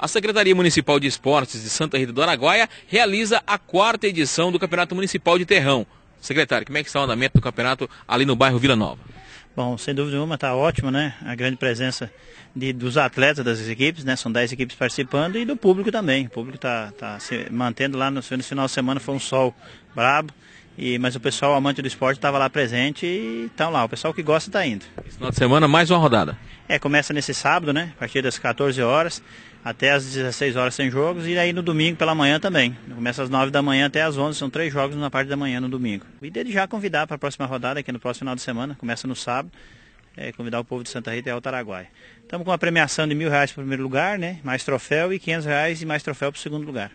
A Secretaria Municipal de Esportes de Santa Rita do Araguaia realiza a quarta edição do Campeonato Municipal de Terrão. Secretário, como é que está o andamento do campeonato ali no bairro Vila Nova? Bom, sem dúvida nenhuma está ótimo, né? A grande presença de, dos atletas das equipes, né? São 10 equipes participando e do público também. O público está tá se mantendo lá no, no final de semana, foi um sol brabo e, mas o pessoal amante do esporte estava lá presente e estão lá. O pessoal que gosta está indo. Esse final de semana, mais uma rodada. É, começa nesse sábado, né? A partir das 14 horas até as 16 horas sem jogos. E aí no domingo pela manhã também. Começa às 9 da manhã até às 11. São três jogos na parte da manhã no domingo. E desde já convidar para a próxima rodada, que é no próximo final de semana. Começa no sábado. É, convidar o povo de Santa Rita e Altaraguai. Estamos com uma premiação de mil reais para o primeiro lugar, né? Mais troféu e quinhentos reais e mais troféu para o segundo lugar.